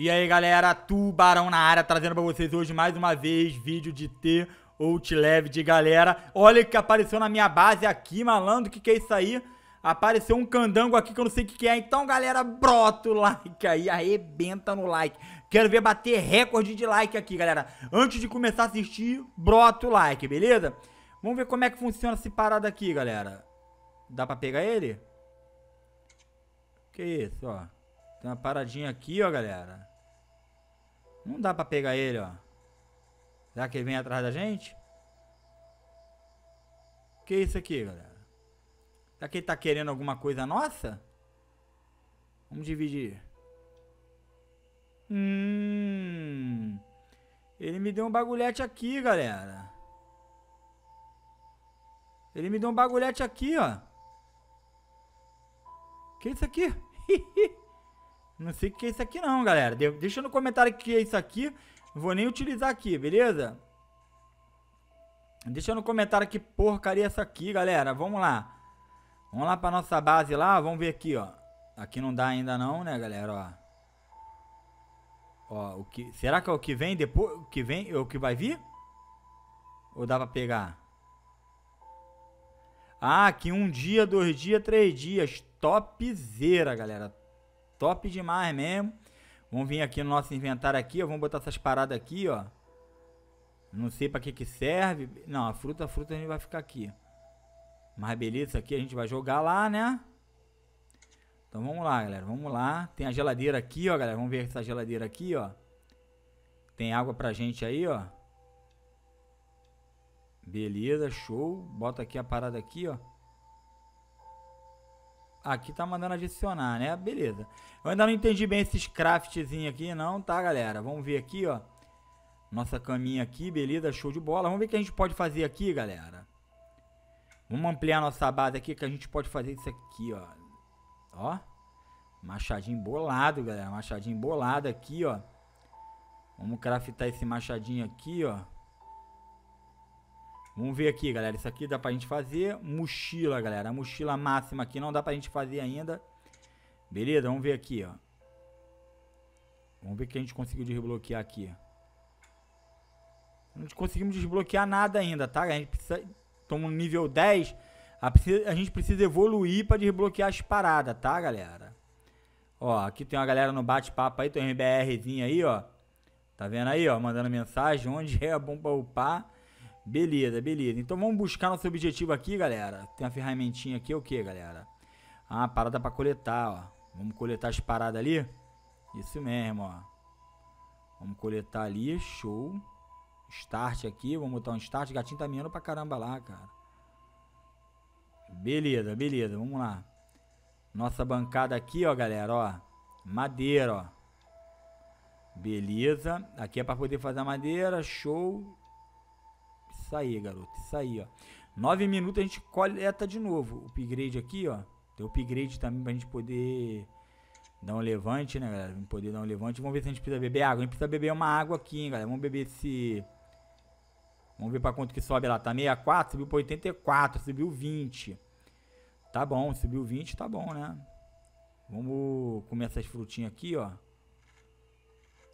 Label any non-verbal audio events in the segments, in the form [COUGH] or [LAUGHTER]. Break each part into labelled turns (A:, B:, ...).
A: E aí galera, Tubarão na área, trazendo pra vocês hoje mais uma vez vídeo de T leve de galera. Olha o que apareceu na minha base aqui, malandro, o que que é isso aí? Apareceu um candango aqui que eu não sei o que que é, então galera, brota o like aí, arrebenta no like. Quero ver bater recorde de like aqui, galera. Antes de começar a assistir, brota o like, beleza? Vamos ver como é que funciona essa parada aqui, galera. Dá pra pegar ele? Que isso, ó. Tem uma paradinha aqui, ó, galera. Não dá pra pegar ele, ó. Será que ele vem atrás da gente? Que isso aqui, galera? Será que ele tá querendo alguma coisa nossa? Vamos dividir. Hum... Ele me deu um bagulhete aqui, galera. Ele me deu um bagulhete aqui, ó. Que isso aqui? [LAUGHS] Não sei o que é isso aqui não, galera. deixa no comentário o que é isso aqui. Não vou nem utilizar aqui, beleza? Deixa no comentário que porcaria é isso aqui, galera. Vamos lá. Vamos lá pra nossa base lá. Vamos ver aqui, ó. Aqui não dá ainda não, né, galera, ó. Ó, o que... Será que é o que vem depois? O que vem? É o que vai vir? Ou dá pra pegar? Ah, aqui um dia, dois dias, três dias. Topzera, galera. Top demais mesmo. Vamos vir aqui no nosso inventário aqui, ó. Vamos botar essas paradas aqui, ó. Não sei pra que que serve. Não, a fruta, a fruta a gente vai ficar aqui. Mas beleza, aqui a gente vai jogar lá, né? Então vamos lá, galera. Vamos lá. Tem a geladeira aqui, ó, galera. Vamos ver essa geladeira aqui, ó. Tem água pra gente aí, ó. Beleza, show. Bota aqui a parada aqui, ó. Aqui tá mandando adicionar, né? Beleza. Eu ainda não entendi bem esses craftzinhos aqui, não, tá, galera? Vamos ver aqui, ó. Nossa caminha aqui, beleza, show de bola. Vamos ver o que a gente pode fazer aqui, galera. Vamos ampliar nossa base aqui, que a gente pode fazer isso aqui, ó. Ó. Machadinho bolado, galera. Machadinho bolado aqui, ó. Vamos craftar esse machadinho aqui, ó. Vamos ver aqui, galera. Isso aqui dá pra gente fazer. Mochila, galera. A mochila máxima aqui não dá pra gente fazer ainda. Beleza? Vamos ver aqui, ó. Vamos ver o que a gente conseguiu desbloquear aqui. Não conseguimos desbloquear nada ainda, tá? A gente precisa... Toma no nível 10. A, a gente precisa evoluir pra desbloquear as paradas, tá, galera? Ó, aqui tem uma galera no bate-papo aí. Tem um MBRzinho aí, ó. Tá vendo aí, ó? Mandando mensagem. Onde é a bomba upar? Beleza, beleza. Então vamos buscar nosso objetivo aqui, galera. Tem uma ferramentinha aqui, é o que, galera? Ah, parada pra coletar, ó. Vamos coletar as paradas ali? Isso mesmo, ó. Vamos coletar ali, show. Start aqui, vamos botar um start. O gatinho tá miando pra caramba lá, cara. Beleza, beleza, vamos lá. Nossa bancada aqui, ó, galera, ó. Madeira, ó. Beleza. Aqui é pra poder fazer a madeira, show. Isso aí, garoto. Isso aí, ó. 9 minutos a gente coleta de novo. O upgrade aqui, ó. Tem o upgrade também pra gente poder dar um levante, né, galera? Vamos poder dar um levante. Vamos ver se a gente precisa beber água. A gente precisa beber uma água aqui, hein, galera. Vamos beber esse... Vamos ver pra quanto que sobe lá. Tá 64, subiu pra 84, subiu 20. Tá bom, subiu 20, tá bom, né? Vamos comer essas frutinhas aqui, ó.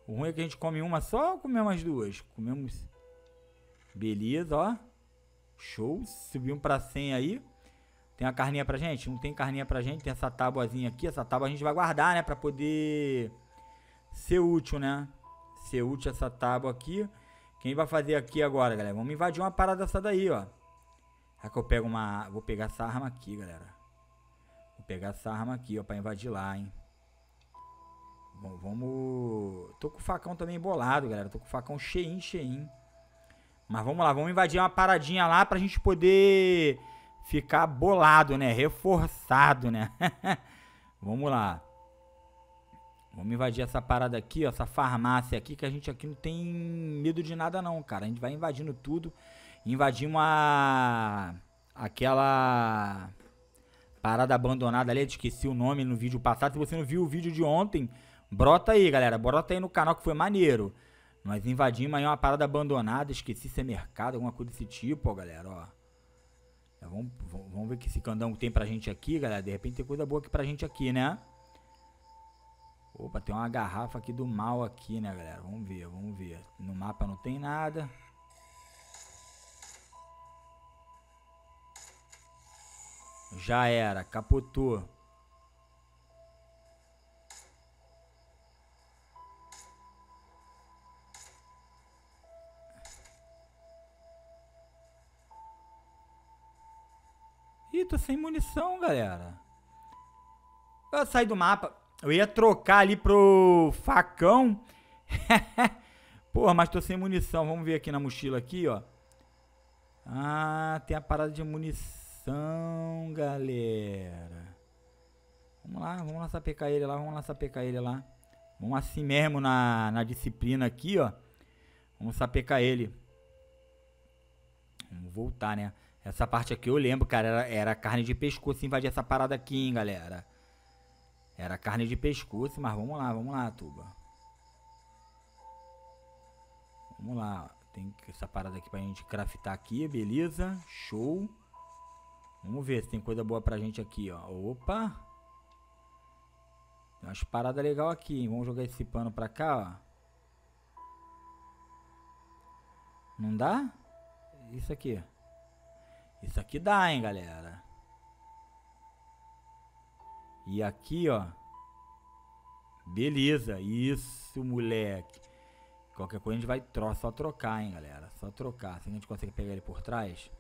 A: O ruim é que a gente come uma só ou comemos duas? Comemos... Beleza, ó. Show. subiu pra 100 aí. Tem a carninha pra gente? Não tem carninha pra gente. Tem essa tábuazinha aqui. Essa tábua a gente vai guardar, né? Pra poder ser útil, né? Ser útil essa tábua aqui. Quem vai fazer aqui agora, galera? Vamos invadir uma parada dessa daí, ó. É que eu pego uma... Vou pegar essa arma aqui, galera. Vou pegar essa arma aqui, ó. Pra invadir lá, hein? Bom, vamos... Tô com o facão também bolado, galera. Tô com o facão cheinho, cheinho. Mas vamos lá, vamos invadir uma paradinha lá pra gente poder ficar bolado, né? Reforçado, né? [LAUGHS] vamos lá. Vamos invadir essa parada aqui, ó, essa farmácia aqui, que a gente aqui não tem medo de nada não, cara. A gente vai invadindo tudo. Invadimos a... aquela parada abandonada ali, esqueci o nome no vídeo passado. Se você não viu o vídeo de ontem, brota aí, galera. Brota aí no canal que foi maneiro. Nós invadimos aí é uma parada abandonada, esqueci se é mercado, alguma coisa desse tipo, ó, galera, ó. É, vamos, vamos ver o que esse candão tem pra gente aqui, galera. De repente tem coisa boa aqui pra gente aqui, né? Opa, tem uma garrafa aqui do mal aqui, né, galera? Vamos ver, vamos ver. No mapa não tem nada. Já era, capotou. tô sem munição, galera. Eu saí do mapa. Eu ia trocar ali pro facão. [LAUGHS] Porra, mas tô sem munição. Vamos ver aqui na mochila aqui, ó. Ah, tem a parada de munição, galera. Vamos lá, vamos lá sapecar ele lá, vamos lá sapecar ele lá. Vamos assim mesmo na, na disciplina aqui, ó. Vamos sapecar ele. Vamos voltar, né? Essa parte aqui eu lembro, cara, era, era carne de pescoço invadir essa parada aqui, hein, galera. Era carne de pescoço, mas vamos lá, vamos lá, Tuba. Vamos lá, tem essa parada aqui pra gente craftar aqui, beleza? Show. Vamos ver se tem coisa boa pra gente aqui, ó. Opa. Tem umas paradas legais aqui, hein? Vamos jogar esse pano pra cá, ó. Não dá? Isso aqui, ó. Isso aqui dá, hein, galera. E aqui, ó. Beleza. Isso, moleque. Qualquer coisa a gente vai tro só trocar, hein, galera. Só trocar. Se assim a gente consegue pegar ele por trás.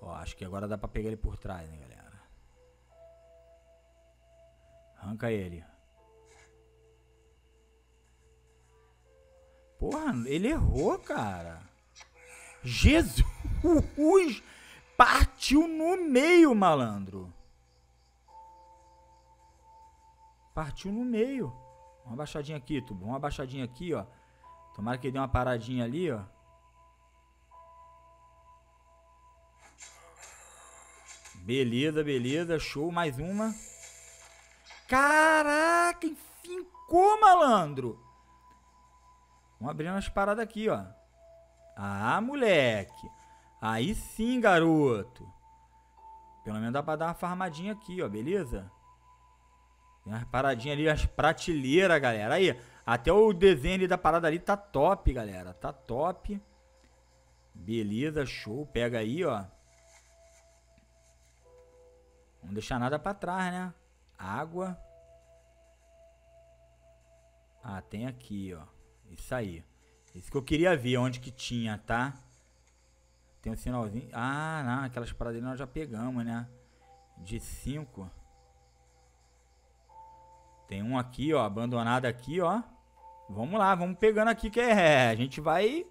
A: Ó, acho que agora dá pra pegar ele por trás, né, galera. Arranca ele. Porra, ele errou, cara. Jesus partiu no meio, malandro. Partiu no meio. Uma baixadinha aqui, tubo. Uma baixadinha aqui, ó. Tomara que ele dê uma paradinha ali, ó. Beleza, beleza. Show. Mais uma. Caraca, fincou, malandro. Vamos abrindo as paradas aqui, ó. Ah, moleque. Aí sim, garoto. Pelo menos dá pra dar uma farmadinha aqui, ó. Beleza? Tem umas paradinhas ali, as prateleiras, galera. Aí, até o desenho ali da parada ali tá top, galera. Tá top. Beleza, show. Pega aí, ó. Não deixar nada pra trás, né? Água. Ah, tem aqui, ó. Isso aí. Isso que eu queria ver, onde que tinha, tá? Tem um sinalzinho. Ah, não, aquelas paradas ali nós já pegamos, né? De 5. Tem um aqui, ó, abandonado aqui, ó. Vamos lá, vamos pegando aqui que é. [LAUGHS] A gente vai.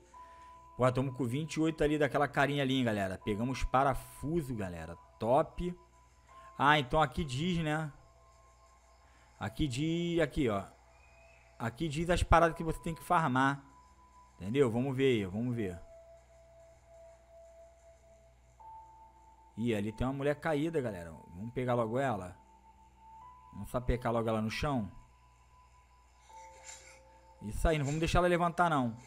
A: Pô, estamos com 28 ali daquela carinha ali, hein, galera. Pegamos parafuso, galera. Top. Ah, então aqui diz, né? Aqui diz. Aqui, ó. Aqui diz as paradas que você tem que farmar. Entendeu? Vamos ver aí, vamos ver. Ih, ali tem uma mulher caída, galera. Vamos pegar logo ela. Vamos sapecar logo ela no chão. Isso aí, não vamos deixar ela levantar não.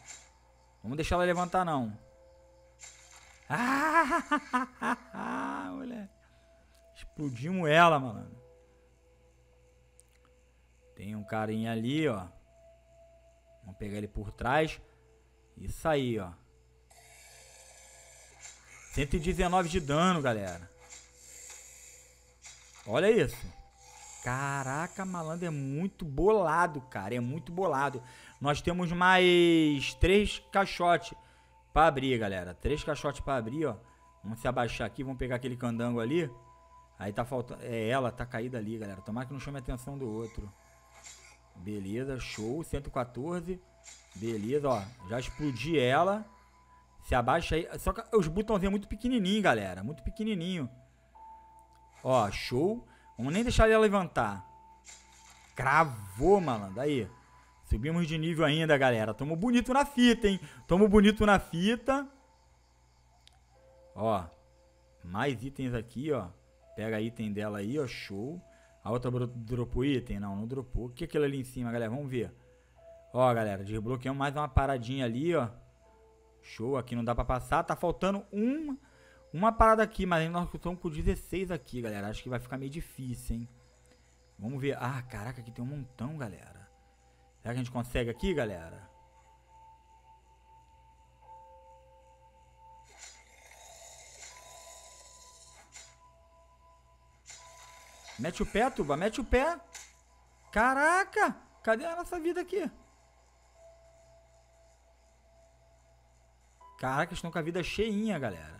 A: Vamos deixar ela levantar não. [LAUGHS] Ah, mulher. Explodimos ela, mano. Tem um carinha ali, ó. Vamos pegar ele por trás. Isso aí, ó. 119 de dano, galera. Olha isso. Caraca, malandro, é muito bolado, cara. É muito bolado. Nós temos mais três caixotes pra abrir, galera. Três caixotes pra abrir, ó. Vamos se abaixar aqui, vamos pegar aquele candango ali. Aí tá faltando... É ela, tá caída ali, galera. Tomara que não chame a atenção do outro. Beleza, show. 114. Beleza, ó. Já explodi ela. Se abaixa aí. Só que os botãozinhos muito pequenininho, galera. Muito pequenininho. Ó, show. Vamos nem deixar ela levantar. Cravou, malandro. Aí. Subimos de nível ainda, galera. Tamo bonito na fita, hein? Tamo bonito na fita. Ó. Mais itens aqui, ó. Pega item dela aí, ó. Show. A outra dropou item? Não, não dropou. O que é aquilo ali em cima, galera? Vamos ver. Ó, galera, desbloqueamos mais uma paradinha ali, ó. Show, aqui não dá pra passar. Tá faltando um, uma parada aqui, mas ainda nós estamos com 16 aqui, galera. Acho que vai ficar meio difícil, hein? Vamos ver. Ah, caraca, aqui tem um montão, galera. Será que a gente consegue aqui, galera? Mete o pé, Tuba. Mete o pé. Caraca. Cadê a nossa vida aqui? Caraca, estão com a vida cheinha, galera.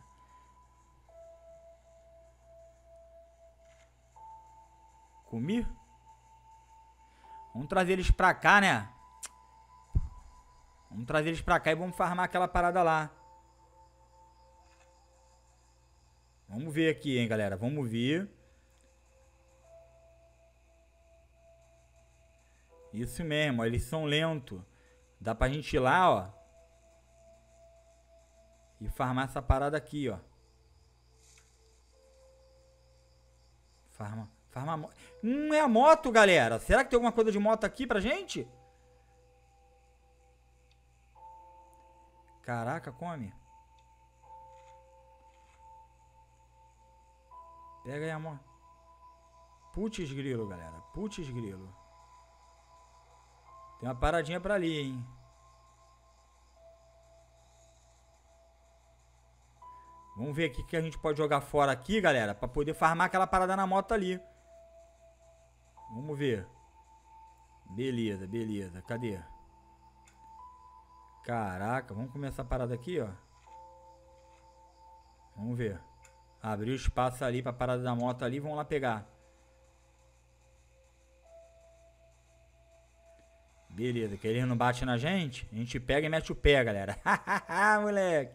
A: Comi? Vamos trazer eles pra cá, né? Vamos trazer eles pra cá e vamos farmar aquela parada lá. Vamos ver aqui, hein, galera. Vamos ver. Isso mesmo, eles são lentos. Dá pra gente ir lá, ó. E farmar essa parada aqui, ó. Farma. Farma. Não hum, é a moto, galera. Será que tem alguma coisa de moto aqui pra gente? Caraca, come. Pega aí a moto. Putz grilo, galera. Putz grilo. Tem uma paradinha pra ali, hein? Vamos ver aqui o que a gente pode jogar fora aqui, galera. Pra poder farmar aquela parada na moto ali. Vamos ver. Beleza, beleza. Cadê? Caraca, vamos começar a parada aqui, ó. Vamos ver. Abriu espaço ali pra parada da moto ali. Vamos lá pegar. Beleza, que ele não bate na gente, a gente pega e mete o pé, galera. [LAUGHS] moleque.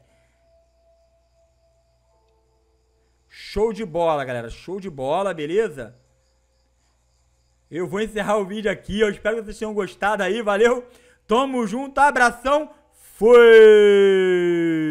A: Show de bola, galera. Show de bola, beleza? Eu vou encerrar o vídeo aqui. Eu espero que vocês tenham gostado aí. Valeu. Tamo junto. Abração. Fui.